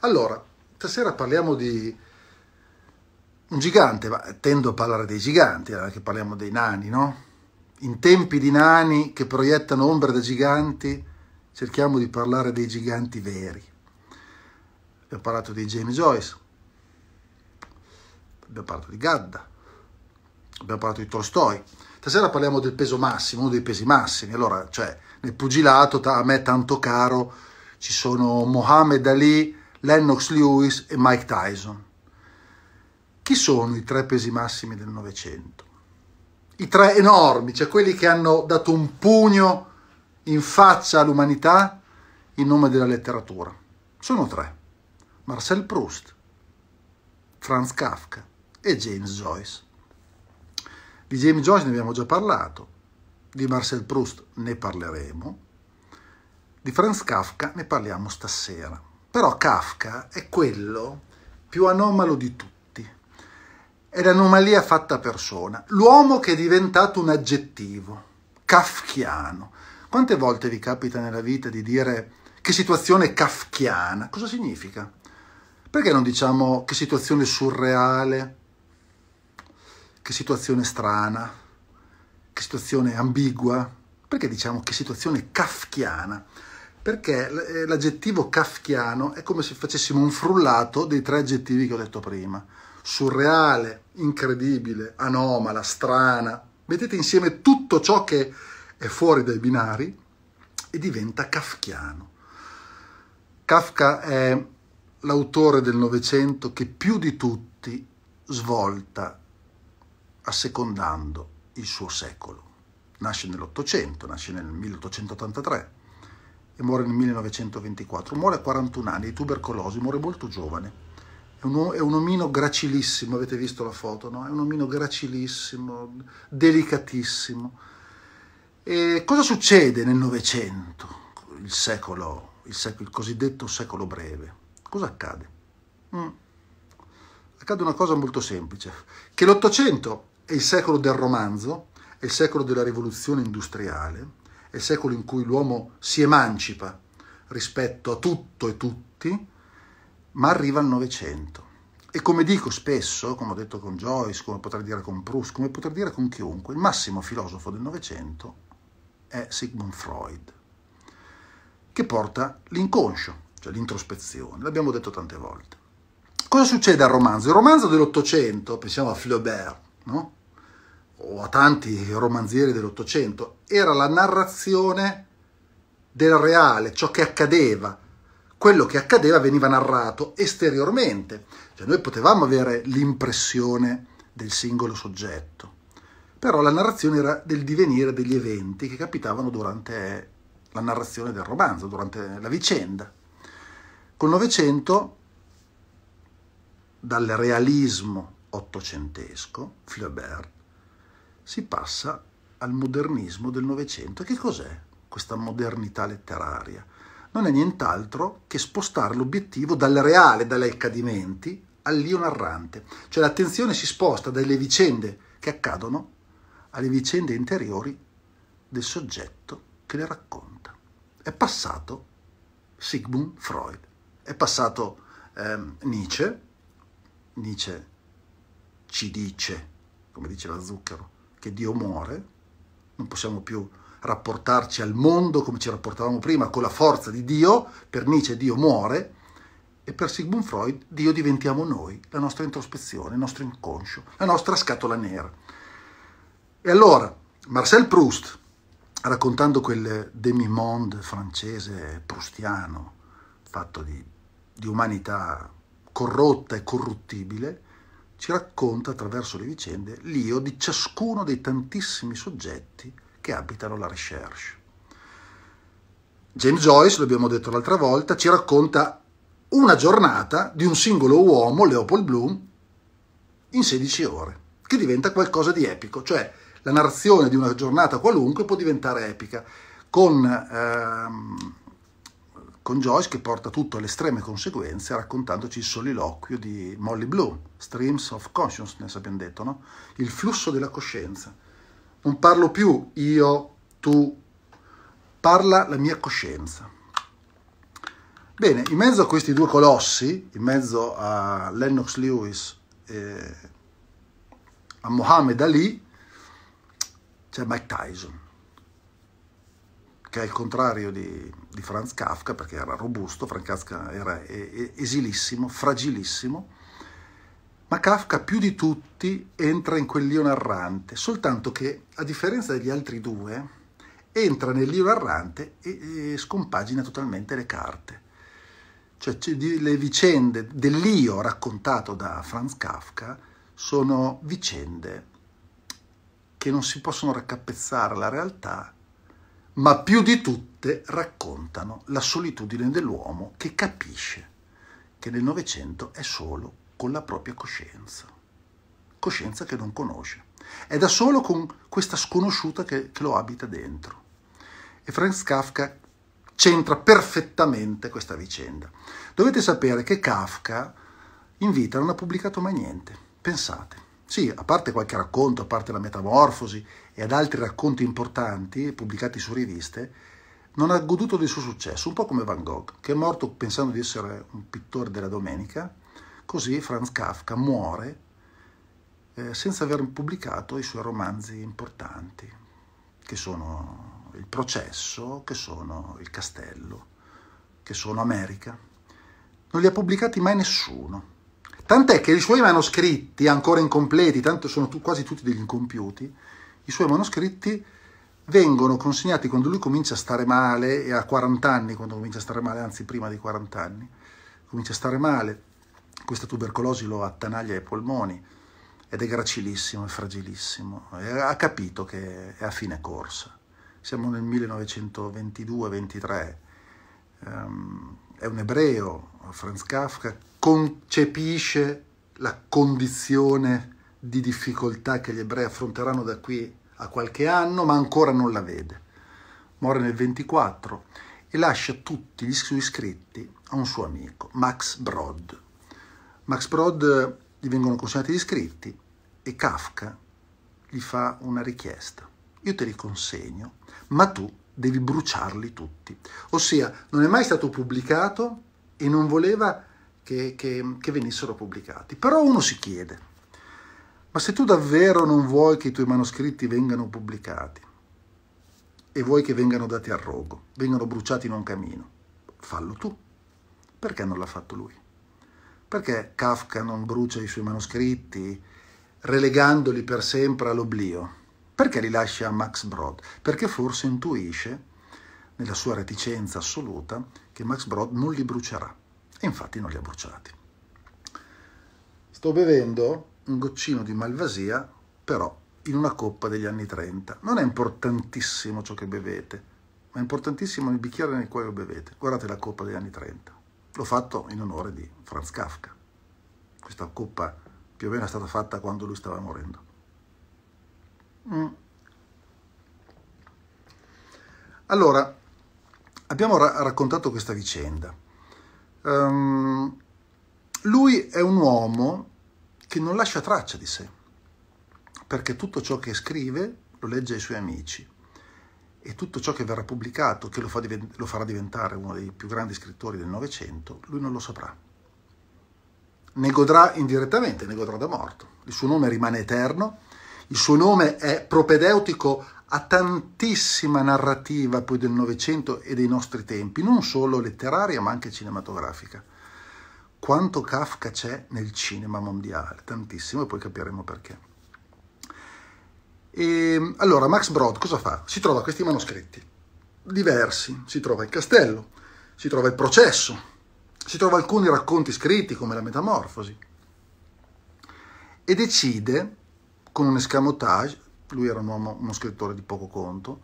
Allora, stasera parliamo di un gigante, ma tendo a parlare dei giganti, anche eh, parliamo dei nani, no? In tempi di nani che proiettano ombre da giganti, cerchiamo di parlare dei giganti veri. Abbiamo parlato di James Joyce, abbiamo parlato di Gadda, abbiamo parlato di Tolstoi. Stasera parliamo del peso massimo, uno dei pesi massimi. Allora, cioè, nel pugilato, a me tanto caro, ci sono Mohamed Ali, Lennox Lewis e Mike Tyson. Chi sono i tre pesi massimi del Novecento? I tre enormi, cioè quelli che hanno dato un pugno in faccia all'umanità in nome della letteratura. Sono tre. Marcel Proust, Franz Kafka e James Joyce. Di James Joyce ne abbiamo già parlato, di Marcel Proust ne parleremo, di Franz Kafka ne parliamo stasera. Però Kafka è quello più anomalo di tutti. È l'anomalia fatta persona. L'uomo che è diventato un aggettivo, kafkiano. Quante volte vi capita nella vita di dire che situazione kafkiana? Cosa significa? Perché non diciamo che situazione surreale? Che situazione strana? Che situazione ambigua? Perché diciamo che situazione kafkiana? perché eh, l'aggettivo kafkiano è come se facessimo un frullato dei tre aggettivi che ho detto prima. Surreale, incredibile, anomala, strana. Mettete insieme tutto ciò che è fuori dai binari e diventa kafkiano. Kafka è l'autore del Novecento che più di tutti svolta assecondando il suo secolo. Nasce nell'Ottocento, nasce nel 1883 e muore nel 1924. Muore a 41 anni di tubercolosi, muore molto giovane. È un, è un omino gracilissimo, avete visto la foto, no? È un omino gracilissimo, delicatissimo. E cosa succede nel Novecento, il secolo, il, secolo, il cosiddetto secolo breve? Cosa accade? Mm. Accade una cosa molto semplice, che l'Ottocento è il secolo del romanzo, è il secolo della rivoluzione industriale, e secolo in cui l'uomo si emancipa rispetto a tutto e tutti, ma arriva al Novecento. E come dico spesso, come ho detto con Joyce, come potrei dire con Proust, come potrei dire con chiunque, il massimo filosofo del Novecento è Sigmund Freud, che porta l'inconscio, cioè l'introspezione, l'abbiamo detto tante volte. Cosa succede al romanzo? Il romanzo dell'Ottocento, pensiamo a Flaubert, no? o a tanti romanzieri dell'Ottocento, era la narrazione del reale, ciò che accadeva. Quello che accadeva veniva narrato esteriormente, cioè noi potevamo avere l'impressione del singolo soggetto, però la narrazione era del divenire degli eventi che capitavano durante la narrazione del romanzo, durante la vicenda. Col Novecento, dal realismo ottocentesco, Flaubert si passa al modernismo del Novecento. Che cos'è questa modernità letteraria? Non è nient'altro che spostare l'obiettivo dal reale, dagli accadimenti, all'io narrante. Cioè l'attenzione si sposta dalle vicende che accadono alle vicende interiori del soggetto che le racconta. È passato Sigmund Freud, è passato ehm, Nietzsche, Nietzsche ci dice, come diceva Zucchero, che Dio muore, non possiamo più rapportarci al mondo come ci rapportavamo prima, con la forza di Dio, per Nietzsche Dio muore, e per Sigmund Freud Dio diventiamo noi, la nostra introspezione, il nostro inconscio, la nostra scatola nera. E allora, Marcel Proust, raccontando quel demi-monde francese prustiano, fatto di, di umanità corrotta e corruttibile, ci racconta attraverso le vicende l'io di ciascuno dei tantissimi soggetti che abitano la recherche. James Joyce, l'abbiamo detto l'altra volta, ci racconta una giornata di un singolo uomo, Leopold Bloom, in 16 ore, che diventa qualcosa di epico, cioè la narrazione di una giornata qualunque può diventare epica, con ehm, con Joyce che porta tutto alle estreme conseguenze raccontandoci il soliloquio di Molly Blue, Streams of Consciousness abbiamo detto, no? Il flusso della coscienza. Non parlo più io, tu, parla la mia coscienza. Bene, in mezzo a questi due colossi, in mezzo a Lennox Lewis e a Mohammed Ali, c'è Mike Tyson, che è il contrario di di Franz Kafka, perché era robusto, Franz Kafka era esilissimo, fragilissimo, ma Kafka più di tutti entra in quel lione errante, soltanto che a differenza degli altri due, entra nel lione errante e, e scompagina totalmente le carte. Cioè le vicende dell'io raccontato da Franz Kafka sono vicende che non si possono raccapezzare alla realtà ma più di tutte raccontano la solitudine dell'uomo che capisce che nel Novecento è solo con la propria coscienza, coscienza che non conosce. È da solo con questa sconosciuta che, che lo abita dentro. E Franz Kafka c'entra perfettamente questa vicenda. Dovete sapere che Kafka in vita non ha pubblicato mai niente, pensate. Sì, a parte qualche racconto, a parte la Metamorfosi e ad altri racconti importanti pubblicati su riviste, non ha goduto del suo successo, un po' come Van Gogh, che è morto pensando di essere un pittore della domenica, così Franz Kafka muore eh, senza aver pubblicato i suoi romanzi importanti, che sono Il processo, che sono Il castello, che sono America. Non li ha pubblicati mai nessuno. Tant'è che i suoi manoscritti, ancora incompleti, tanto sono tu, quasi tutti degli incompiuti, i suoi manoscritti vengono consegnati quando lui comincia a stare male, e a 40 anni, quando comincia a stare male, anzi prima di 40 anni, comincia a stare male, questa tubercolosi lo attanaglia ai polmoni ed è gracilissimo, è fragilissimo, e ha capito che è a fine corsa. Siamo nel 1922-23, um, ehm, è un ebreo, Franz Kafka, concepisce la condizione di difficoltà che gli ebrei affronteranno da qui a qualche anno, ma ancora non la vede. Muore nel 24 e lascia tutti gli suoi scritti a un suo amico, Max Brod. Max Brod gli vengono consegnati gli scritti e Kafka gli fa una richiesta. Io te li consegno, ma tu devi bruciarli tutti. Ossia, non è mai stato pubblicato e non voleva che, che, che venissero pubblicati. Però uno si chiede, ma se tu davvero non vuoi che i tuoi manoscritti vengano pubblicati e vuoi che vengano dati al rogo, vengano bruciati in un camino, fallo tu. Perché non l'ha fatto lui? Perché Kafka non brucia i suoi manoscritti relegandoli per sempre all'oblio? Perché li lascia a Max Brod? Perché forse intuisce, nella sua reticenza assoluta, che Max Brod non li brucerà. E infatti non li ha bruciati. Sto bevendo un goccino di malvasia, però in una coppa degli anni 30. Non è importantissimo ciò che bevete, ma è importantissimo il bicchiere nel quale lo bevete. Guardate la coppa degli anni 30. L'ho fatto in onore di Franz Kafka. Questa coppa più o meno è stata fatta quando lui stava morendo. Mm. Allora, abbiamo ra raccontato questa vicenda Um, lui è un uomo che non lascia traccia di sé, perché tutto ciò che scrive lo legge ai suoi amici e tutto ciò che verrà pubblicato, che lo, fa divent- lo farà diventare uno dei più grandi scrittori del Novecento, lui non lo saprà. Ne godrà indirettamente, ne godrà da morto. Il suo nome rimane eterno, il suo nome è propedeutico a tantissima narrativa poi del Novecento e dei nostri tempi, non solo letteraria ma anche cinematografica. Quanto Kafka c'è nel cinema mondiale, tantissimo, e poi capiremo perché. E, ehm, allora, Max Brod cosa fa? Si trova questi manoscritti, diversi, si trova il castello, si trova il processo, si trova alcuni racconti scritti come la Metamorfosi, e decide, con un escamotage, lui era un uomo, uno scrittore di poco conto,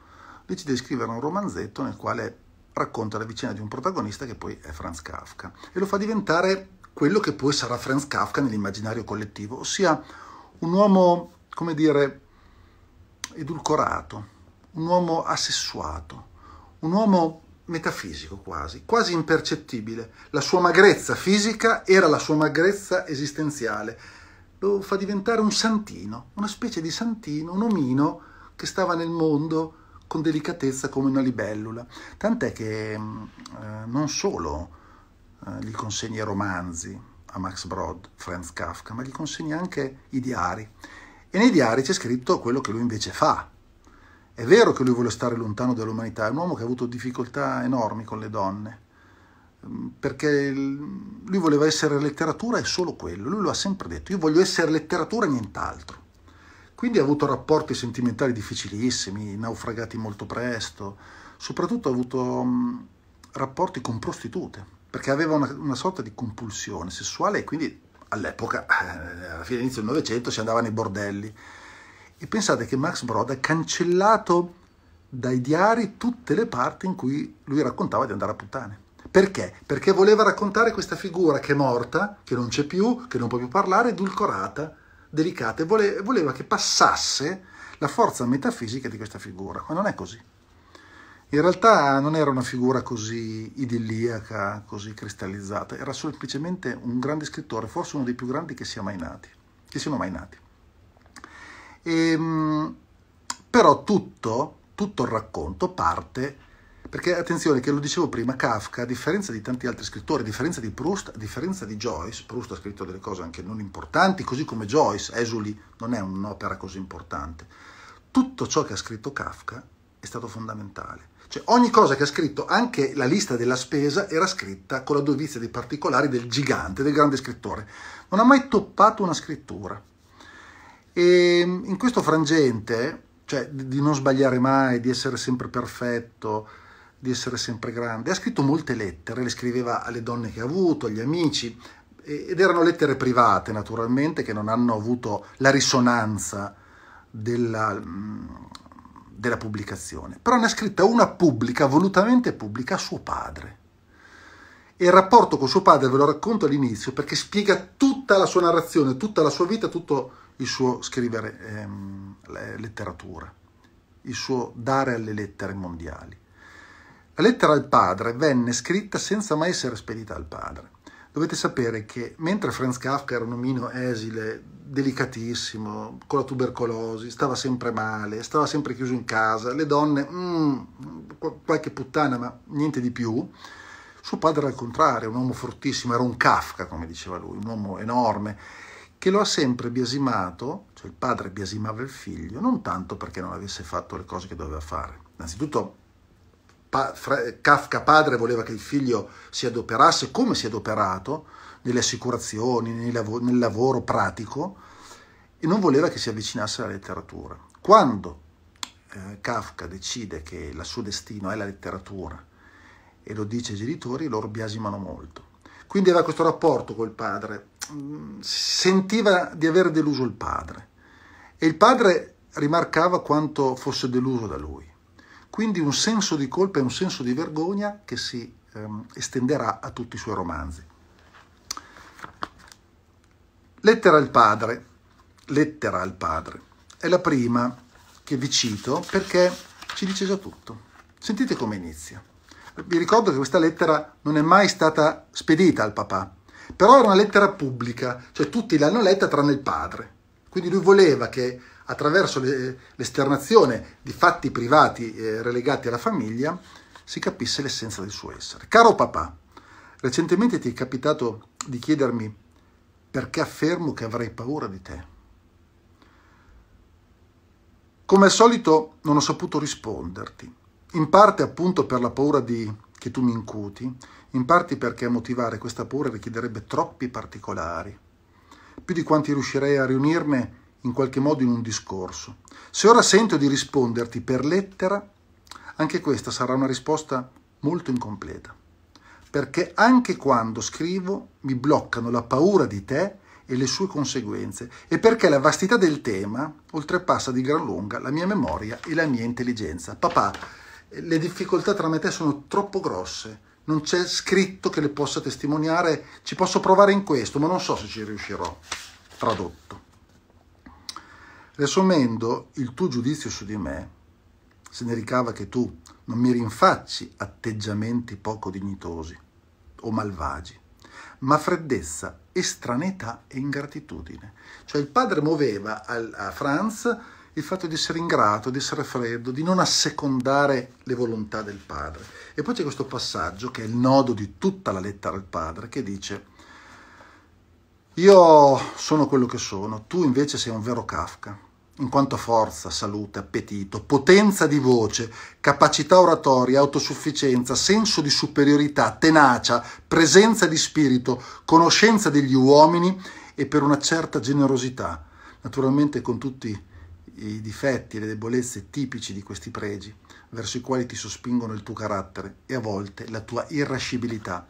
decide di scrivere un romanzetto nel quale racconta la vicenda di un protagonista che poi è Franz Kafka e lo fa diventare quello che poi sarà Franz Kafka nell'immaginario collettivo, ossia un uomo, come dire, edulcorato, un uomo assessuato, un uomo metafisico quasi, quasi impercettibile. La sua magrezza fisica era la sua magrezza esistenziale lo fa diventare un santino, una specie di santino, un omino che stava nel mondo con delicatezza come una libellula. Tant'è che mm, eh, non solo eh, gli consegna romanzi a Max Brod, Franz Kafka, ma gli consegna anche i diari. E nei diari c'è scritto quello che lui invece fa. È vero che lui vuole stare lontano dall'umanità, è un uomo che ha avuto difficoltà enormi con le donne, perché lui voleva essere letteratura e solo quello, lui lo ha sempre detto, io voglio essere letteratura e nient'altro. Quindi ha avuto rapporti sentimentali difficilissimi, naufragati molto presto, soprattutto ha avuto rapporti con prostitute, perché aveva una, una sorta di compulsione sessuale e quindi all'epoca, eh, alla fine dell'inizio del Novecento, si andava nei bordelli. E pensate che Max Brod ha cancellato dai diari tutte le parti in cui lui raccontava di andare a puttane perché? Perché voleva raccontare questa figura che è morta, che non c'è più, che non può più parlare, edulcorata, delicata, e voleva che passasse la forza metafisica di questa figura, ma non è così. In realtà non era una figura così idilliaca, così cristallizzata, era semplicemente un grande scrittore, forse uno dei più grandi che, sia mai nati, che siano mai nati. E, ehm, però tutto, tutto il racconto parte perché attenzione, che lo dicevo prima, Kafka, a differenza di tanti altri scrittori, a differenza di Proust, a differenza di Joyce, Proust ha scritto delle cose anche non importanti, così come Joyce, Esuli non è un'opera così importante. Tutto ciò che ha scritto Kafka è stato fondamentale. Cioè ogni cosa che ha scritto, anche la lista della spesa, era scritta con la dovizia dei particolari del gigante, del grande scrittore. Non ha mai toppato una scrittura. E in questo frangente, cioè di non sbagliare mai, di essere sempre perfetto, di essere sempre grande. Ha scritto molte lettere, le scriveva alle donne che ha avuto, agli amici, ed erano lettere private naturalmente che non hanno avuto la risonanza della, mm, della pubblicazione. Però ne ha scritta una pubblica, volutamente pubblica, a suo padre. E il rapporto con suo padre ve lo racconto all'inizio perché spiega tutta la sua narrazione, tutta la sua vita, tutto il suo scrivere ehm, letteratura, il suo dare alle lettere mondiali. La lettera al padre venne scritta senza mai essere spedita al padre. Dovete sapere che mentre Franz Kafka era un omino esile, delicatissimo, con la tubercolosi, stava sempre male, stava sempre chiuso in casa, le donne, mm, qualche puttana, ma niente di più, suo padre al contrario, un uomo fortissimo, era un Kafka, come diceva lui, un uomo enorme, che lo ha sempre biasimato, cioè il padre biasimava il figlio, non tanto perché non avesse fatto le cose che doveva fare. Innanzitutto pa, Fre, Kafka padre voleva che il figlio si adoperasse, come si è adoperato nelle assicurazioni, nel lavoro, nel lavoro pratico, e non voleva che si avvicinasse alla letteratura. Quando eh, Kafka decide che il suo destino è la letteratura e lo dice ai genitori, loro biasimano molto. Quindi aveva questo rapporto col padre, mm, sentiva di aver deluso il padre e il padre rimarcava quanto fosse deluso da lui. Quindi un senso di colpa e un senso di vergogna che si ehm, estenderà a tutti i suoi romanzi. Lettera al padre. Lettera al padre. È la prima che vi cito perché ci dice già tutto. Sentite come inizia. Vi ricordo che questa lettera non è mai stata spedita al papà, però era una lettera pubblica, cioè tutti l'hanno letta tranne il padre. Quindi lui voleva che attraverso l'esternazione di fatti privati eh, relegati alla famiglia, si capisse l'essenza del suo essere. Caro papà, recentemente ti è capitato di chiedermi perché affermo che avrei paura di te. Come al solito non ho saputo risponderti, in parte appunto per la paura di... che tu mi incuti, in parte perché motivare questa paura richiederebbe troppi particolari, più di quanti riuscirei a riunirne in qualche modo in un discorso. Se ora sento di risponderti per lettera, anche questa sarà una risposta molto incompleta, perché anche quando scrivo mi bloccano la paura di te e le sue conseguenze, e perché la vastità del tema oltrepassa di gran lunga la mia memoria e la mia intelligenza. Papà, le difficoltà tra me e te sono troppo grosse, non c'è scritto che le possa testimoniare, ci posso provare in questo, ma non so se ci riuscirò. Tradotto. Riassumendo il tuo giudizio su di me, se ne ricava che tu non mi rinfacci atteggiamenti poco dignitosi o malvagi, ma freddezza, estraneità e ingratitudine. Cioè il padre muoveva al, a Franz il fatto di essere ingrato, di essere freddo, di non assecondare le volontà del padre. E poi c'è questo passaggio che è il nodo di tutta la lettera al padre che dice io sono quello che sono, tu invece sei un vero Kafka in quanto forza, salute, appetito, potenza di voce, capacità oratoria, autosufficienza, senso di superiorità, tenacia, presenza di spirito, conoscenza degli uomini e per una certa generosità, naturalmente con tutti i difetti e le debolezze tipici di questi pregi, verso i quali ti sospingono il tuo carattere e a volte la tua irrascibilità.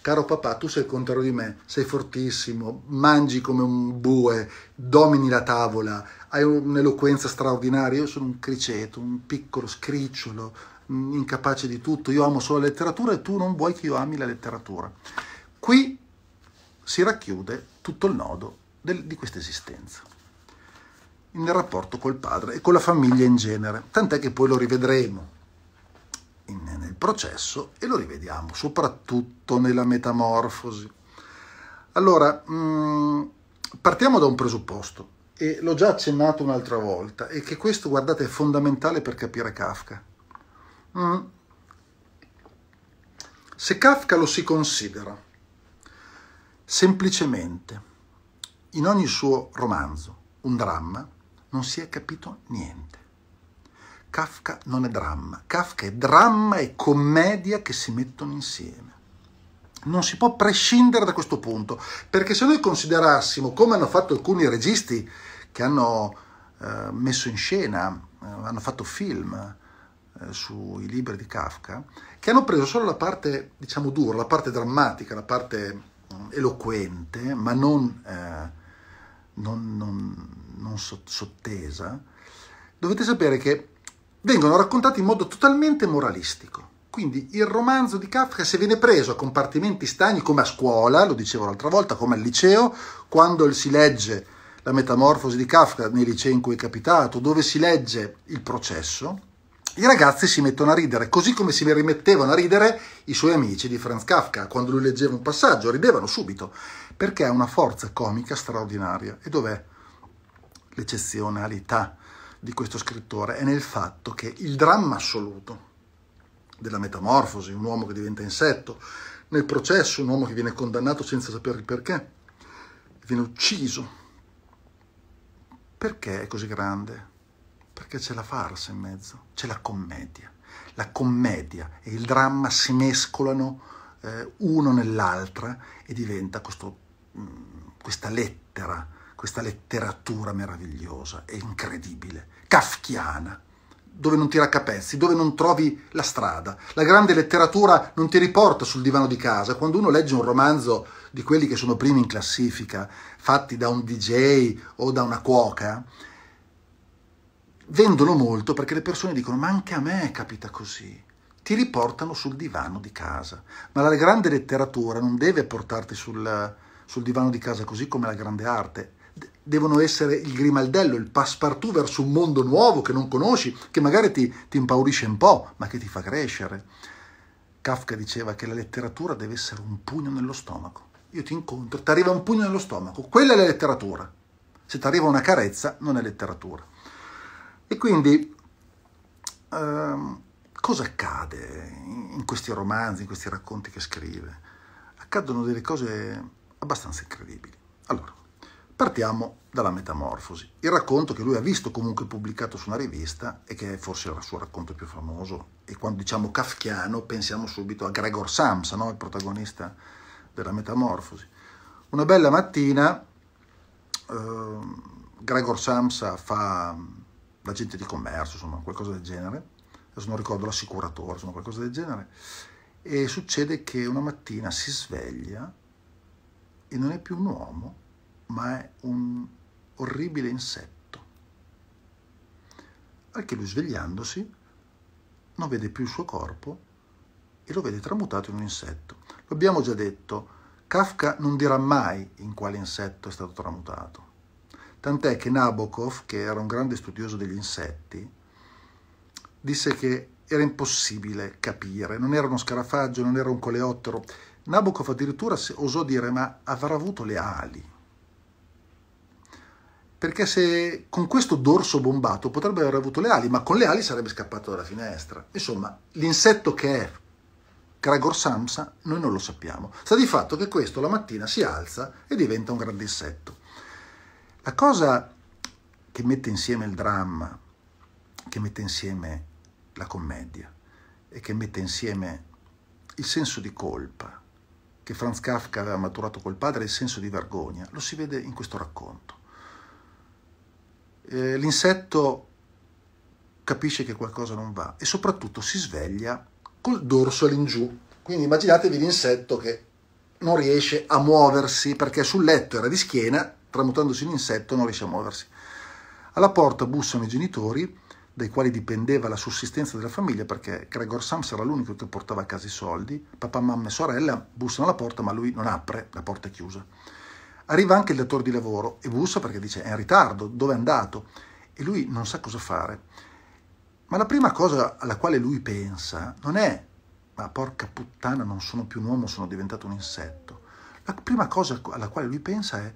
Caro papà, tu sei il contrario di me, sei fortissimo, mangi come un bue, domini la tavola, hai un'eloquenza straordinaria, io sono un criceto, un piccolo scricciolo, incapace di tutto, io amo solo la letteratura e tu non vuoi che io ami la letteratura. Qui si racchiude tutto il nodo del, di questa esistenza, nel rapporto col padre e con la famiglia in genere, tant'è che poi lo rivedremo in, nel processo e lo rivediamo soprattutto nella metamorfosi. Allora, mh, mm, partiamo da un presupposto e l'ho già accennato un'altra volta, e che questo, guardate, è fondamentale per capire Kafka. Mm. Se Kafka lo si considera semplicemente in ogni suo romanzo un dramma, non si è capito niente. Kafka non è dramma, Kafka è dramma e commedia che si mettono insieme non si può prescindere da questo punto, perché se noi considerassimo come hanno fatto alcuni registi che hanno eh, messo in scena, eh, hanno fatto film eh, sui libri di Kafka, che hanno preso solo la parte, diciamo, dura, la parte drammatica, la parte eh, eloquente, ma non, eh, non, non, non sottesa, dovete sapere che vengono raccontati in modo totalmente moralistico. Quindi il romanzo di Kafka, se viene preso a compartimenti stagni come a scuola, lo dicevo l'altra volta, come al liceo, quando si legge la metamorfosi di Kafka nei licei in cui è capitato, dove si legge il processo, i ragazzi si mettono a ridere, così come si rimettevano a ridere i suoi amici di Franz Kafka quando lui leggeva un passaggio, ridevano subito, perché ha una forza comica straordinaria. E dov'è l'eccezionalità di questo scrittore? È nel fatto che il dramma assoluto, della metamorfosi, un uomo che diventa insetto, nel processo un uomo che viene condannato senza sapere il perché, viene ucciso. Perché è così grande? Perché c'è la farsa in mezzo, c'è la commedia. La commedia e il dramma si mescolano eh, uno nell'altra e diventa questo, mh, mm, questa lettera, questa letteratura meravigliosa e incredibile, kafkiana, dove non ti raccapezzi, dove non trovi la strada. La grande letteratura non ti riporta sul divano di casa. Quando uno legge un romanzo di quelli che sono primi in classifica, fatti da un DJ o da una cuoca, vendono molto perché le persone dicono ma anche a me capita così. Ti riportano sul divano di casa. Ma la grande letteratura non deve portarti sul, sul divano di casa così come la grande arte devono essere il grimaldello, il passepartout verso un mondo nuovo che non conosci, che magari ti, ti impaurisce un po', ma che ti fa crescere. Kafka diceva che la letteratura deve essere un pugno nello stomaco. Io ti incontro, ti arriva un pugno nello stomaco, quella è la letteratura. Se ti arriva una carezza, non è letteratura. E quindi ehm, cosa accade in questi romanzi, in questi racconti che scrive? Accadono delle cose abbastanza incredibili. Allora, Partiamo dalla Metamorfosi, il racconto che lui ha visto comunque pubblicato su una rivista e che è forse il suo racconto più famoso. E quando diciamo kafkiano pensiamo subito a Gregor Samsa, no? il protagonista della Metamorfosi. Una bella mattina eh, Gregor Samsa fa mm, l'agente di commercio, insomma qualcosa del genere, adesso non ricordo l'assicuratore, insomma qualcosa del genere, e succede che una mattina si sveglia e non è più un uomo, ma è un orribile insetto. Anche lui svegliandosi non vede più il suo corpo e lo vede tramutato in un insetto. Lo abbiamo già detto, Kafka non dirà mai in quale insetto è stato tramutato. Tant'è che Nabokov, che era un grande studioso degli insetti, disse che era impossibile capire, non era uno scarafaggio, non era un coleottero. Nabokov addirittura osò dire ma avrà avuto le ali perché se con questo dorso bombato potrebbe aver avuto le ali, ma con le ali sarebbe scappato dalla finestra. Insomma, l'insetto che è Gregor Samsa noi non lo sappiamo. Sta di fatto che questo la mattina si alza e diventa un grande insetto. La cosa che mette insieme il dramma, che mette insieme la commedia e che mette insieme il senso di colpa che Franz Kafka aveva maturato col padre e il senso di vergogna, lo si vede in questo racconto eh, l'insetto capisce che qualcosa non va e soprattutto si sveglia col dorso all'ingiù. Quindi immaginatevi l'insetto che non riesce a muoversi perché sul letto era di schiena, tramutandosi in insetto non riesce a muoversi. Alla porta bussano i genitori, dai quali dipendeva la sussistenza della famiglia, perché Gregor Sams era l'unico che portava a casa i soldi. Papà, mamma e sorella bussano alla porta, ma lui non apre, la porta è chiusa. Arriva anche il datore di lavoro e bussa perché dice è in ritardo, dove è andato? E lui non sa cosa fare. Ma la prima cosa alla quale lui pensa non è ma porca puttana non sono più un uomo, sono diventato un insetto. La prima cosa alla quale lui pensa è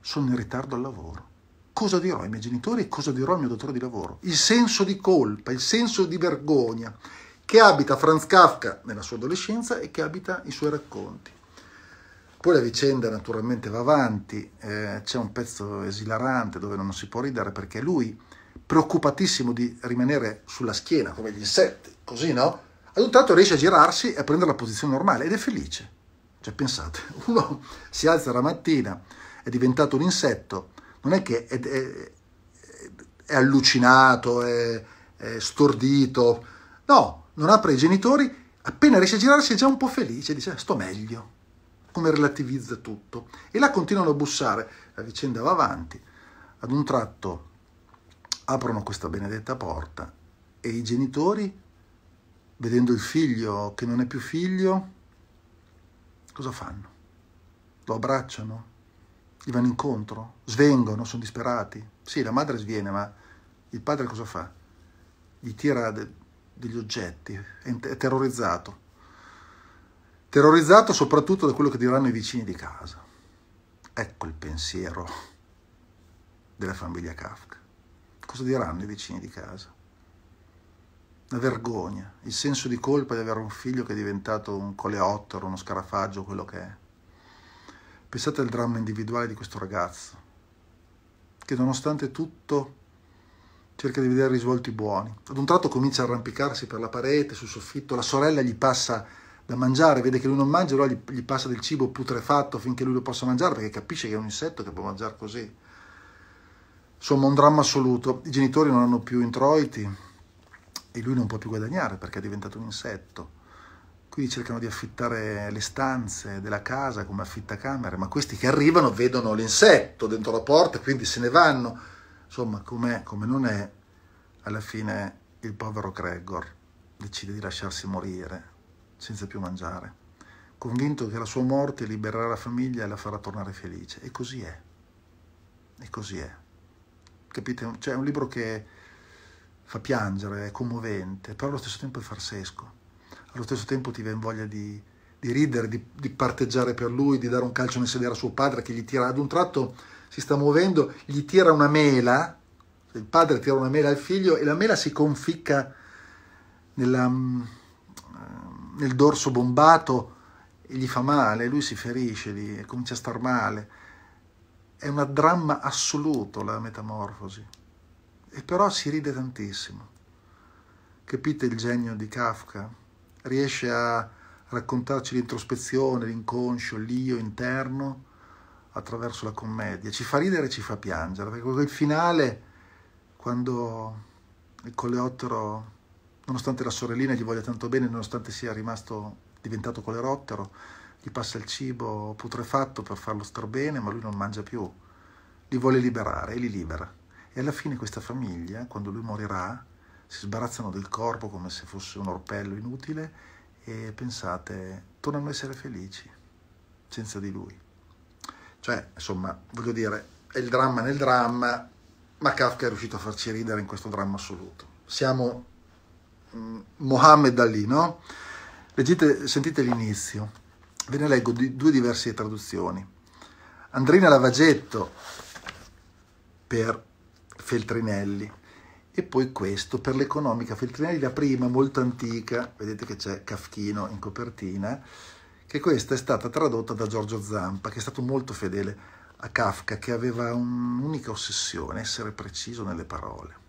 sono in ritardo al lavoro. Cosa dirò ai miei genitori e cosa dirò al mio datore di lavoro? Il senso di colpa, il senso di vergogna che abita Franz Kafka nella sua adolescenza e che abita i suoi racconti. Poi la vicenda naturalmente va avanti, eh, c'è un pezzo esilarante dove non si può ridere perché lui, preoccupatissimo di rimanere sulla schiena come gli insetti, così no? Ad un tratto riesce a girarsi e a prendere la posizione normale ed è felice. Cioè pensate, uno si alza la mattina, è diventato un insetto, non è che è, è, è allucinato, è, è stordito, no, non apre i genitori, appena riesce a girarsi è già un po' felice, dice sto meglio come relativizza tutto. E là continuano a bussare, la vicenda va avanti, ad un tratto aprono questa benedetta porta e i genitori, vedendo il figlio che non è più figlio, cosa fanno? Lo abbracciano? Gli vanno incontro? Svengono? Sono disperati? Sì, la madre sviene, ma il padre cosa fa? Gli tira de- degli oggetti, è terrorizzato terrorizzato soprattutto da quello che diranno i vicini di casa. Ecco il pensiero della famiglia Kafka. Cosa diranno i vicini di casa? La vergogna, il senso di colpa di avere un figlio che è diventato un coleottero, uno scarafaggio, quello che è. Pensate al dramma individuale di questo ragazzo, che nonostante tutto cerca di vedere risvolti buoni. Ad un tratto comincia a arrampicarsi per la parete, sul soffitto, la sorella gli passa da mangiare, vede che lui non mangia, allora gli, gli, passa del cibo putrefatto finché lui lo possa mangiare, perché capisce che è un insetto che può mangiare così. Insomma, un dramma assoluto. I genitori non hanno più introiti e lui non può più guadagnare perché è diventato un insetto. Quindi cercano di affittare le stanze della casa come affittacamere, ma questi che arrivano vedono l'insetto dentro la porta, e quindi se ne vanno. Insomma, com'è, come non è, alla fine il povero Gregor decide di lasciarsi morire senza più mangiare, convinto che la sua morte libererà la famiglia e la farà tornare felice. E così è. E così è. Capite? Cioè, è un libro che fa piangere, è commovente, però allo stesso tempo è farsesco. Allo stesso tempo ti viene voglia di, di ridere, di, di, parteggiare per lui, di dare un calcio nel sedere a suo padre che gli tira, ad un tratto si sta muovendo, gli tira una mela, il padre tira una mela al figlio e la mela si conficca nella mm, nel dorso bombato e gli fa male, lui si ferisce lì e comincia a star male. È un dramma assoluto la metamorfosi. E però si ride tantissimo. Capite il genio di Kafka? Riesce a raccontarci l'introspezione, l'inconscio, l'io interno attraverso la commedia. Ci fa ridere e ci fa piangere, perché quel finale, quando il coleottero nonostante la sorellina gli voglia tanto bene, nonostante sia rimasto diventato colerottero, gli passa il cibo putrefatto per farlo star bene, ma lui non mangia più. Li vuole liberare e li libera. E alla fine questa famiglia, quando lui morirà, si sbarazzano del corpo come se fosse un orpello inutile e pensate, tornano a essere felici senza di lui. Cioè, insomma, voglio dire, è il dramma nel dramma, ma Kafka è riuscito a farci ridere in questo dramma assoluto. Siamo Mm, Mohammed Ali, no? Leggete, sentite l'inizio, ve ne leggo di, due diverse traduzioni. Andrina Lavagetto per Feltrinelli e poi questo per l'economica Feltrinelli, la prima molto antica, vedete che c'è Kafkino in copertina, che questa è stata tradotta da Giorgio Zampa, che è stato molto fedele a Kafka, che aveva un'unica ossessione, essere preciso nelle parole.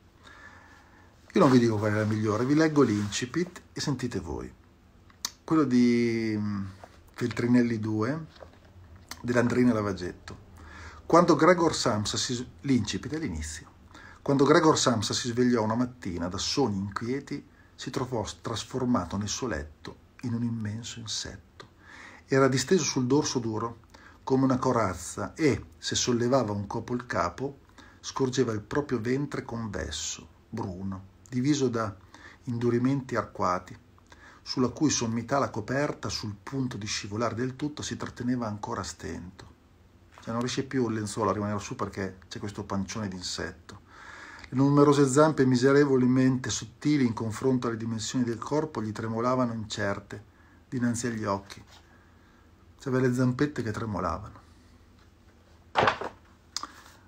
Io non vi dico qual è la migliore, vi leggo l'incipit e sentite voi. Quello di mm, Feltrinelli 2, dell'Andrina Lavagetto. Quando Gregor Samsa si... L'incipit è l'inizio. Quando Gregor Samsa si svegliò una mattina da sogni inquieti, si trovò trasformato nel suo letto in un immenso insetto. Era disteso sul dorso duro, come una corazza, e, se sollevava un copo il capo, scorgeva il proprio ventre convesso, bruno, diviso da indurimenti arcuati, sulla cui sommità la coperta, sul punto di scivolare del tutto, si tratteneva ancora a stento. Cioè non riesce più il lenzuolo a rimanere su perché c'è questo pancione d'insetto. Le numerose zampe miserevolmente sottili in confronto alle dimensioni del corpo gli tremolavano incerte dinanzi agli occhi. C'aveva le zampette che tremolavano.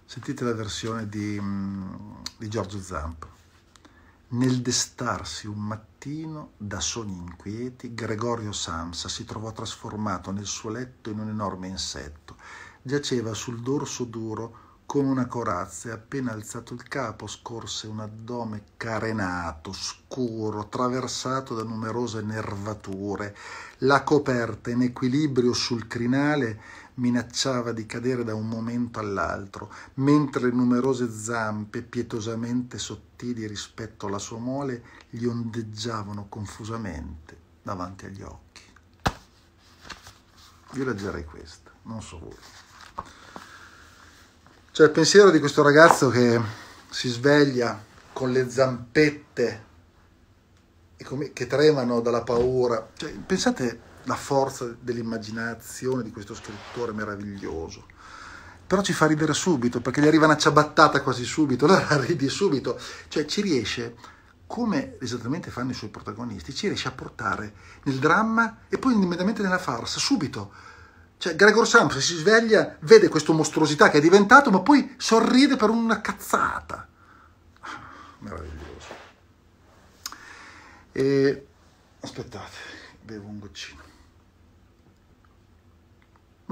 Sentite la versione di, mm, di Giorgio Zampa. Nel destarsi un mattino da sogni inquieti, Gregorio Samsa si trovò trasformato nel suo letto in un enorme insetto. Giaceva sul dorso duro con una corazza e appena alzato il capo scorse un addome carenato, scuro, traversato da numerose nervature. La coperta in equilibrio sul crinale minacciava di cadere da un momento all'altro, mentre numerose zampe, pietosamente sottili rispetto alla sua mole, gli ondeggiavano confusamente davanti agli occhi. Io leggerei questa, non so voi. Cioè il pensiero di questo ragazzo che si sveglia con le zampette e che tremano dalla paura. Cioè, pensate la forza dell'immaginazione di questo scrittore meraviglioso. Però ci fa ridere subito, perché gli arriva una ciabattata quasi subito, allora ridi subito. Cioè ci riesce, come esattamente fanno i suoi protagonisti, ci riesce a portare nel dramma e poi immediatamente nella farsa, subito. Cioè Gregor Samsa si sveglia, vede questa mostruosità che è diventato, ma poi sorride per una cazzata. Meraviglioso. E... Aspettate, bevo un goccino.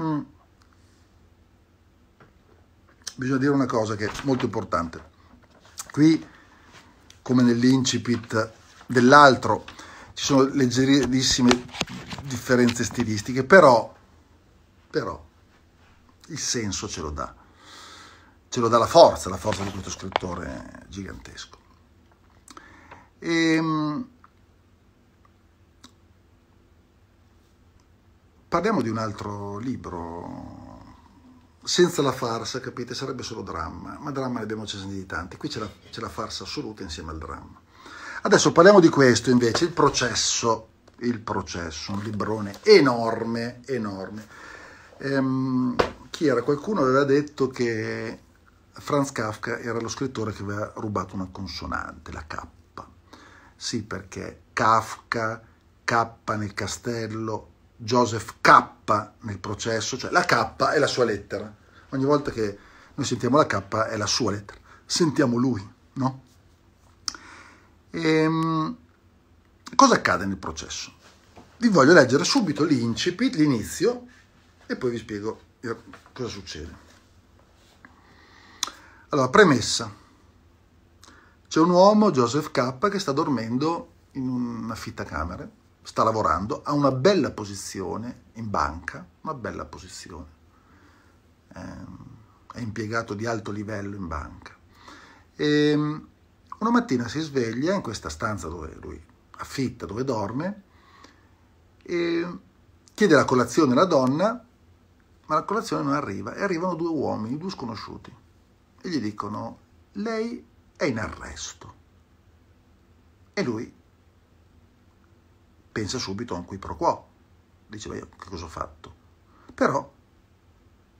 Mm. Bisogna dire una cosa che è molto importante. Qui, come nell'incipit dell'altro, ci sono leggerissime differenze stilistiche, però, però il senso ce lo dà. Ce lo dà la forza, la forza di questo scrittore gigantesco. E, ehm, Parliamo di un altro libro, senza la farsa, capite, sarebbe solo dramma, ma dramma ne abbiamo già sentiti tanti, qui c'è la, la, farsa assoluta insieme al dramma. Adesso parliamo di questo invece, il processo, il processo, un librone enorme, enorme. Ehm, chi era? Qualcuno aveva detto che Franz Kafka era lo scrittore che aveva rubato una consonante, la K. Sì, perché Kafka, K nel castello, Joseph K nel processo, cioè la K è la sua lettera. Ogni volta che noi sentiamo la K è la sua lettera, sentiamo lui, no? E, ehm, cosa accade nel processo? Vi voglio leggere subito l'incipit, l'inizio, e poi vi spiego eh, cosa succede. Allora, premessa. C'è un uomo, Joseph K., che sta dormendo in una fitta camera, sta lavorando, ha una bella posizione in banca, una bella posizione, ehm, è impiegato di alto livello in banca. E ehm, una mattina si sveglia in questa stanza dove lui affitta, dove dorme, e chiede la colazione alla donna, ma la colazione non arriva e arrivano due uomini, due sconosciuti, e gli dicono, lei è in arresto. E lui pensa subito a un qui pro quo. Dice, beh, io che cosa ho fatto? Però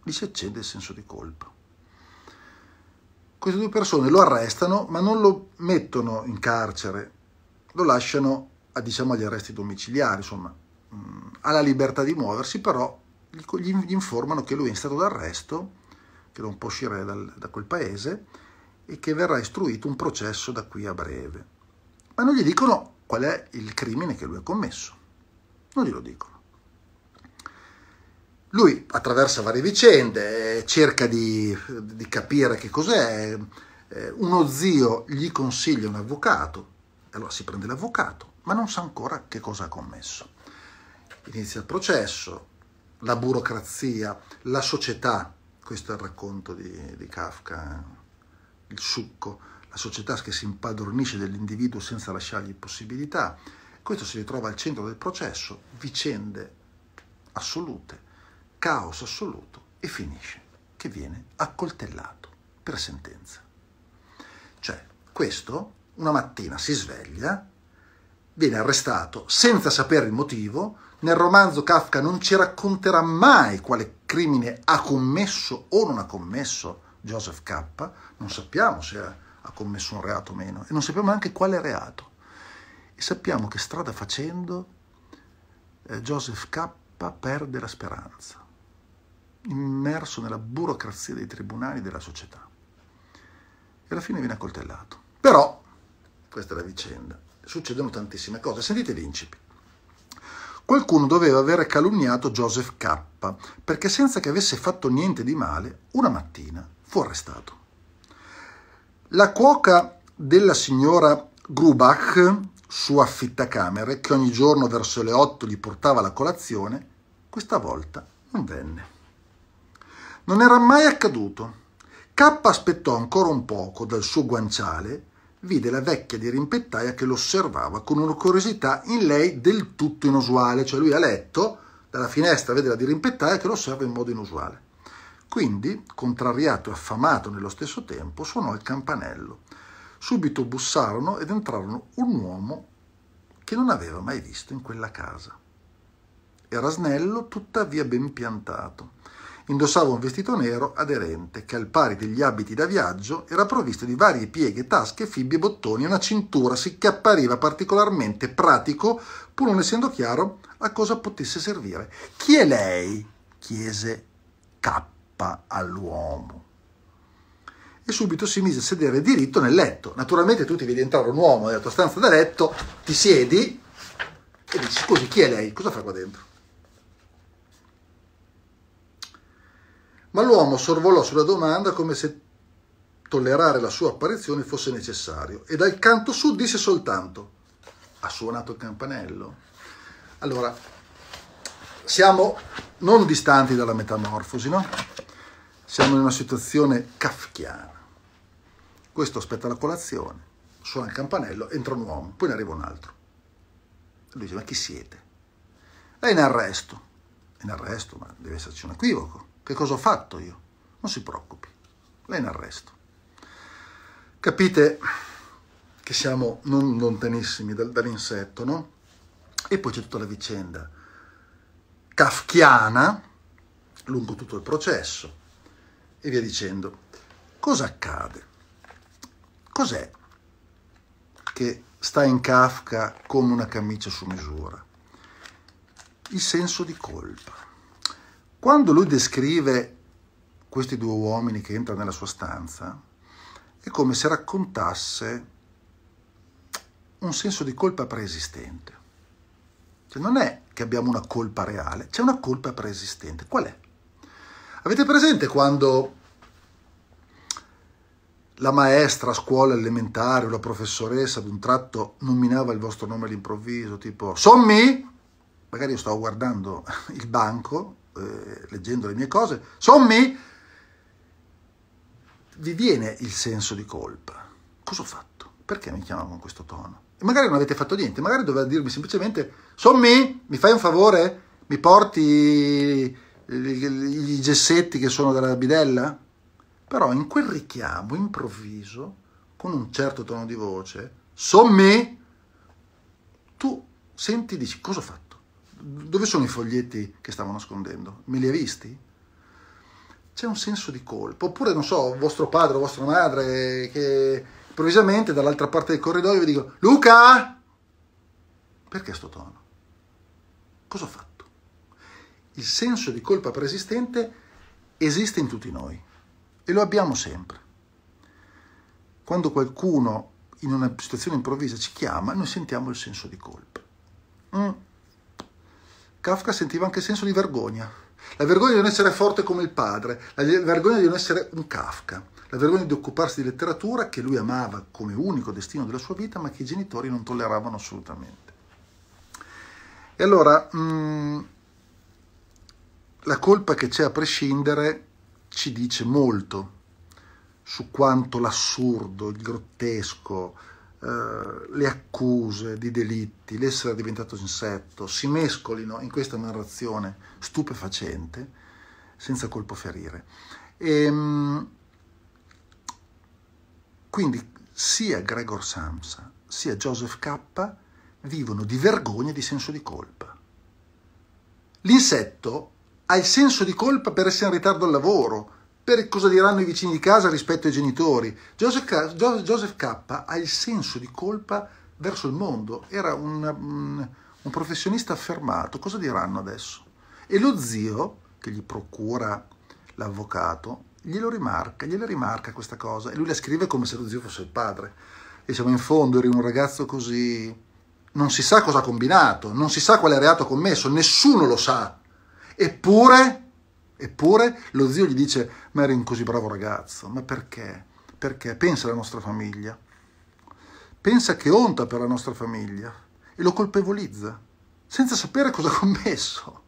gli si accende il senso di colpa. Queste due persone lo arrestano, ma non lo mettono in carcere, lo lasciano a, diciamo, agli arresti domiciliari, insomma, ha mm, la libertà di muoversi, però gli, informano che lui è in stato d'arresto, che non può uscire dal, da quel paese e che verrà istruito un processo da qui a breve. Ma non gli dicono qual è il crimine che lui ha commesso. Non glielo dicono. Lui attraversa varie vicende, eh, cerca di, di capire che cos'è. Eh, uno zio gli consiglia un avvocato, allora si prende l'avvocato, ma non sa ancora che cosa ha commesso. Inizia il processo, la burocrazia, la società, questo è il racconto di, di Kafka, il succo la società che si impadronisce dell'individuo senza lasciargli possibilità. Questo si ritrova al centro del processo, vicende assolute, caos assoluto e finisce che viene accoltellato per sentenza. Cioè, questo una mattina si sveglia, viene arrestato senza sapere il motivo, nel romanzo Kafka non ci racconterà mai quale crimine ha commesso o non ha commesso Joseph K, non sappiamo se ha ha commesso un reato o meno, e non sappiamo neanche quale reato. E sappiamo che strada facendo eh, Joseph K perde la speranza, immerso nella burocrazia dei tribunali della società. E alla fine viene accoltellato. Però, questa è la vicenda, succedono tantissime cose. Sentite l'incipit. Qualcuno doveva avere calunniato Joseph K, perché senza che avesse fatto niente di male, una mattina fu arrestato. La cuoca della signora Grubach, sua affittacamere, che ogni giorno verso le 8 gli portava la colazione, questa volta non venne. Non era mai accaduto. K aspettò ancora un poco dal suo guanciale, vide la vecchia di rimpettaia che lo osservava con una curiosità in lei del tutto inusuale, cioè lui a letto, dalla finestra vede la di rimpettaia che lo osserva in modo inusuale. Quindi, contrariato e affamato nello stesso tempo, suonò il campanello. Subito bussarono ed entrarono un uomo che non aveva mai visto in quella casa. Era snello, tuttavia ben piantato. Indossava un vestito nero aderente che, al pari degli abiti da viaggio, era provvisto di varie pieghe, tasche, fibbie, bottoni e una cintura sicché appariva particolarmente pratico, pur non essendo chiaro a cosa potesse servire. Chi è lei? chiese K colpa all'uomo. E subito si mise a sedere diritto nel letto. Naturalmente tu ti vedi entrare un uomo nella tua stanza da letto, ti siedi e dici, scusi, chi è lei? Cosa fa qua dentro? Ma l'uomo sorvolò sulla domanda come se tollerare la sua apparizione fosse necessario e dal canto su disse soltanto ha suonato il campanello. Allora, siamo non distanti dalla metamorfosi, no? Siamo in una situazione kafkiana. Questo aspetta la colazione, suona il campanello, entra un uomo, poi ne arriva un altro. Lui dice, ma chi siete? è in arresto. È in arresto, ma deve esserci un equivoco. Che cosa ho fatto io? Non si preoccupi, lei è in arresto. Capite che siamo non lontanissimi dall'insetto, no? E poi c'è tutta la vicenda kafkiana lungo tutto il processo e via dicendo. Cosa accade? Cos'è che sta in Kafka come una camicia su misura? Il senso di colpa. Quando lui descrive questi due uomini che entrano nella sua stanza, è come se raccontasse un senso di colpa preesistente. Cioè non è che abbiamo una colpa reale, c'è una colpa preesistente. Qual è? Avete presente quando la maestra a scuola elementare o la professoressa ad un tratto nominava il vostro nome all'improvviso, tipo Sommi? Magari io stavo guardando il banco, eh, leggendo le mie cose, Sommi? Vi viene il senso di colpa. Cosa ho fatto? Perché mi chiama con questo tono? magari non avete fatto niente, magari doveva dirmi semplicemente Sommi, mi fai un favore? Mi porti i gessetti che sono della bidella? Però in quel richiamo improvviso, con un certo tono di voce, Sommi, tu senti dici cosa ho fatto? Dove sono i foglietti che stavo nascondendo? Me li hai visti? C'è un senso di colpa, oppure non so, vostro padre o vostra madre che Improvvisamente dall'altra parte del corridoio vi dico, Luca, perché sto tono? Cosa ho fatto? Il senso di colpa preesistente esiste in tutti noi e lo abbiamo sempre. Quando qualcuno in una situazione improvvisa ci chiama, noi sentiamo il senso di colpa. Mm. Kafka sentiva anche il senso di vergogna. La vergogna di non essere forte come il padre, la vergogna di non essere un Kafka la vergogna di occuparsi di letteratura che lui amava come unico destino della sua vita, ma che i genitori non tolleravano assolutamente. E allora, mh, mm, la colpa che c'è a prescindere ci dice molto su quanto l'assurdo, il grottesco, eh, le accuse di delitti, l'essere diventato insetto, si mescolino in questa narrazione stupefacente, senza colpo ferire. E, ehm, mh, quindi sia Gregor Samsa sia Joseph K vivono di vergogna e di senso di colpa. L'insetto ha il senso di colpa per essere in ritardo al lavoro, per cosa diranno i vicini di casa rispetto ai genitori. Joseph, Joseph K ha il senso di colpa verso il mondo, era un, un professionista affermato, cosa diranno adesso? E lo zio, che gli procura l'avvocato, glielo rimarca, gliela rimarca questa cosa e lui la scrive come se lo zio fosse il padre. Diciamo in fondo eri un ragazzo così, non si sa cosa ha combinato, non si sa quale reato ha commesso, nessuno lo sa. Eppure, eppure lo zio gli dice ma eri un così bravo ragazzo, ma perché? Perché? Pensa alla nostra famiglia, pensa che onta per la nostra famiglia e lo colpevolizza senza sapere cosa ha commesso.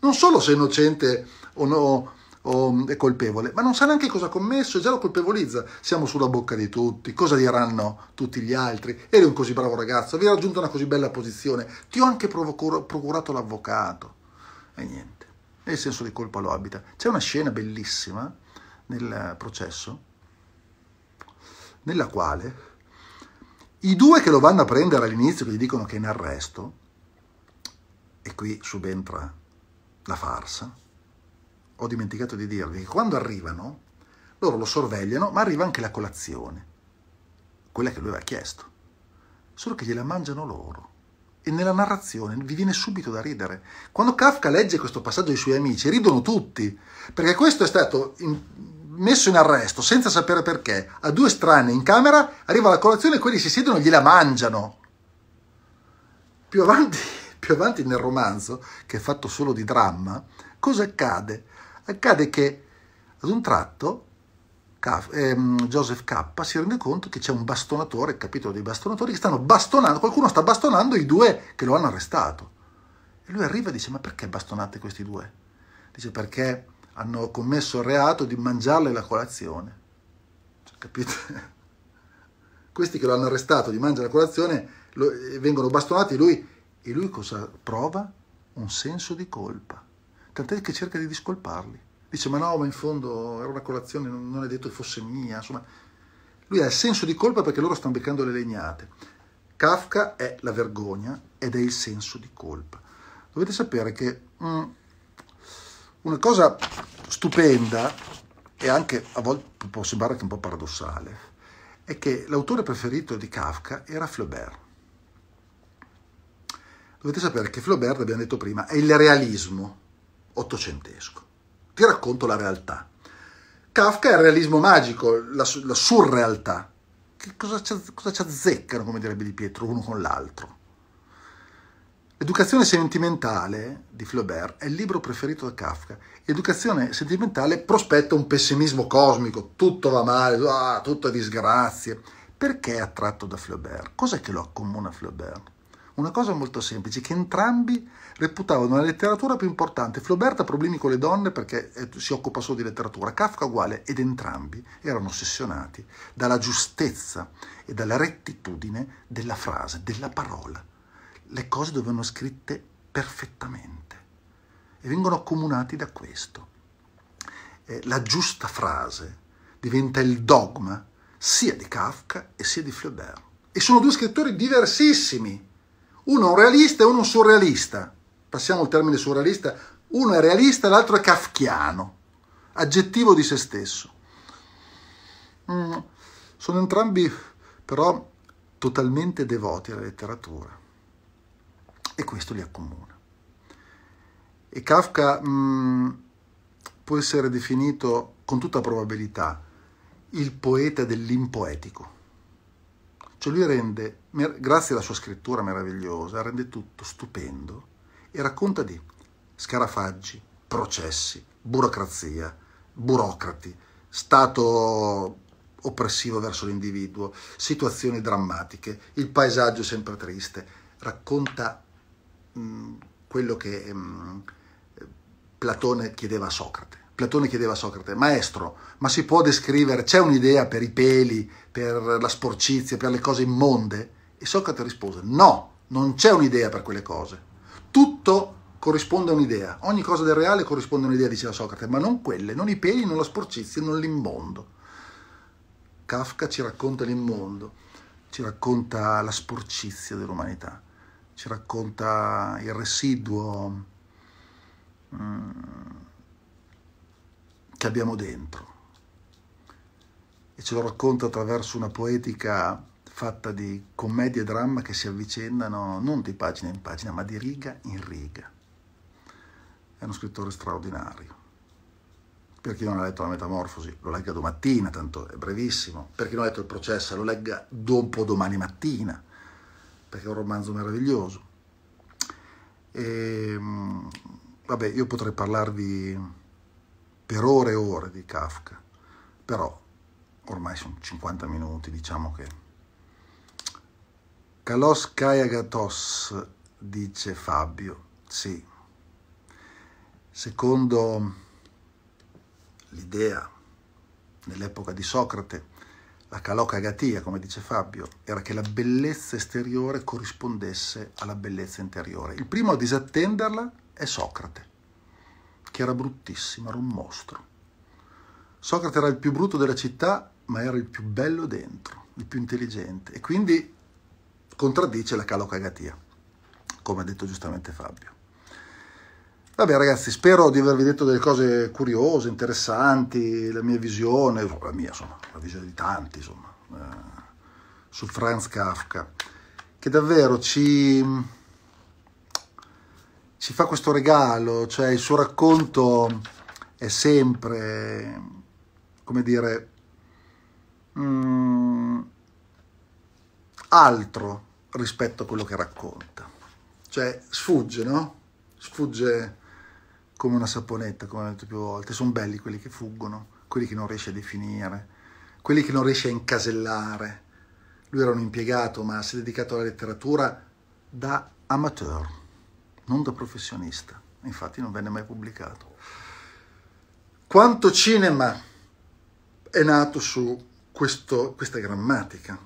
Non solo se è innocente o no, o ehm, è colpevole, ma non sa neanche cosa ha commesso e già lo colpevolizza. Siamo sulla bocca di tutti, cosa diranno tutti gli altri? Eri un così bravo ragazzo, avevi raggiunto una così bella posizione, ti ho anche procurato l'avvocato. E niente, e il senso di colpa lo abita. C'è una scena bellissima nel processo nella quale i due che lo vanno a prendere all'inizio, che gli dicono che è in arresto, e qui subentra la farsa, ho dimenticato di dirvi che quando arrivano, loro lo sorvegliano, ma arriva anche la colazione, quella che lui aveva chiesto. Solo che gliela mangiano loro. E nella narrazione vi viene subito da ridere. Quando Kafka legge questo passaggio ai suoi amici, ridono tutti, perché questo è stato in, messo in arresto senza sapere perché, a due strane in camera, arriva la colazione, quelli si siedono e gliela mangiano. Più avanti, più avanti nel romanzo, che è fatto solo di dramma, cosa accade? accade che ad un tratto ehm, Joseph K si rende conto che c'è un bastonatore, capitolo dei bastonatori, che stanno bastonando, qualcuno sta bastonando i due che lo hanno arrestato. E lui arriva e dice, ma perché bastonate questi due? Dice, perché hanno commesso il reato di mangiarle la colazione. Cioè, capite? Questi che lo hanno arrestato di mangiare la colazione lo, eh, vengono bastonati lui, e lui cosa prova? Un senso di colpa tant'è che cerca di discolparli. Dice, ma no, ma in fondo era una colazione, non è detto che fosse mia, insomma. Lui ha il senso di colpa perché loro stanno beccando le legnate. Kafka è la vergogna ed è il senso di colpa. Dovete sapere che mh, mm, una cosa stupenda e anche a volte può sembrare anche un po' paradossale è che l'autore preferito di Kafka era Flaubert. Dovete sapere che Flaubert, abbiamo detto prima, è il realismo, ottocentesco. Ti racconto la realtà. Kafka è il realismo magico, la, la surrealtà. Che cosa, ci azzeccano, come direbbe Di Pietro, uno con l'altro? L'educazione sentimentale di Flaubert è il libro preferito da Kafka. L'educazione sentimentale prospetta un pessimismo cosmico, tutto va male, ah, tutto è disgrazie. Perché è attratto da Flaubert? Cos'è che lo accomuna a Flaubert? una cosa molto semplice, che entrambi reputavano la letteratura più importante. Flaubert ha problemi con le donne perché eh, si occupa solo di letteratura, Kafka uguale, ed entrambi erano ossessionati dalla giustezza e dalla rettitudine della frase, della parola. Le cose dovevano essere scritte perfettamente e vengono accomunati da questo. Eh, la giusta frase diventa il dogma sia di Kafka e sia di Flaubert. E sono due scrittori diversissimi, uno è un realista e uno un surrealista. Passiamo al termine surrealista. Uno è realista e l'altro è kafkiano, aggettivo di se stesso. Mm, sono entrambi però totalmente devoti alla letteratura e questo li accomuna. E Kafka mh, mm, può essere definito con tutta probabilità il poeta dell'impoetico. Cioè lui rende, grazie alla sua scrittura meravigliosa, rende tutto stupendo e racconta di scarafaggi, processi, burocrazia, burocrati, stato oppressivo verso l'individuo, situazioni drammatiche, il paesaggio sempre triste, racconta mh, quello che mh, Platone chiedeva a Socrate. Platone chiedeva a Socrate, maestro, ma si può descrivere, c'è un'idea per i peli, per la sporcizia, per le cose immonde? E Socrate rispose, no, non c'è un'idea per quelle cose. Tutto corrisponde a un'idea, ogni cosa del reale corrisponde a un'idea, diceva Socrate, ma non quelle, non i peli, non la sporcizia, non l'immondo. Kafka ci racconta l'immondo, ci racconta la sporcizia dell'umanità, ci racconta il residuo... Mm, che abbiamo dentro. E ce lo racconta attraverso una poetica fatta di commedie e dramma che si avvicendano non di pagina in pagina, ma di riga in riga. È uno scrittore straordinario. Per chi non ha letto la Metamorfosi, lo legga domattina, tanto è brevissimo. Per chi non ha letto il processo, lo legga dopo domani mattina, perché è un romanzo meraviglioso. E, ehm, vabbè, io potrei parlarvi per ore e ore di Kafka, però ormai sono 50 minuti, diciamo che... Kalos Kayagatos, dice Fabio, sì. Secondo l'idea, nell'epoca di Socrate, la caloca agatia, come dice Fabio, era che la bellezza esteriore corrispondesse alla bellezza interiore. Il primo a disattenderla è Socrate che era bruttissima, era un mostro. Socrate era il più brutto della città, ma era il più bello dentro, il più intelligente, e quindi contraddice la calocagatia, come ha detto giustamente Fabio. Vabbè ragazzi, spero di avervi detto delle cose curiose, interessanti, la mia visione, la mia insomma, la visione di tanti insomma, eh, su Franz Kafka, che davvero ci, si fa questo regalo, cioè il suo racconto è sempre, come dire, mh, mm, altro rispetto a quello che racconta. Cioè sfugge, no? Sfugge come una saponetta, come ho detto più volte. Sono belli quelli che fuggono, quelli che non riesce a definire, quelli che non riesce a incasellare. Lui era un impiegato, ma si è dedicato alla letteratura da amateur non da professionista, infatti non venne mai pubblicato. Quanto cinema è nato su questo, questa grammatica,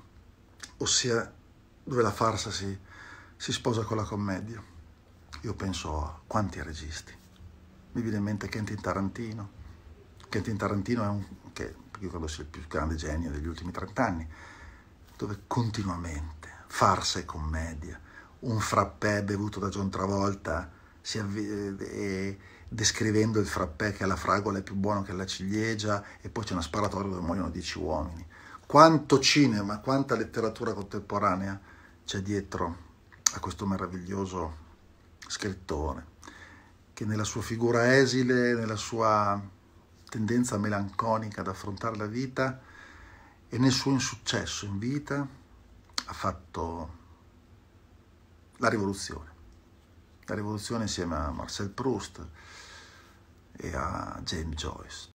ossia dove la farsa si, si sposa con la commedia. Io penso a quanti registi. Mi viene in mente Quentin Tarantino. Quentin Tarantino è un, che io credo sia il più grande genio degli ultimi trent'anni, dove continuamente farsa e commedia, un frappè bevuto da John Travolta eh, eh, descrivendo il frappè che alla fragola è più buono che alla ciliegia e poi c'è una sparatoria dove muoiono dieci uomini. Quanto cinema, quanta letteratura contemporanea c'è dietro a questo meraviglioso scrittore che nella sua figura esile, nella sua tendenza melanconica ad affrontare la vita e nel suo insuccesso in vita ha fatto la rivoluzione. La rivoluzione insieme a Marcel Proust e a James Joyce.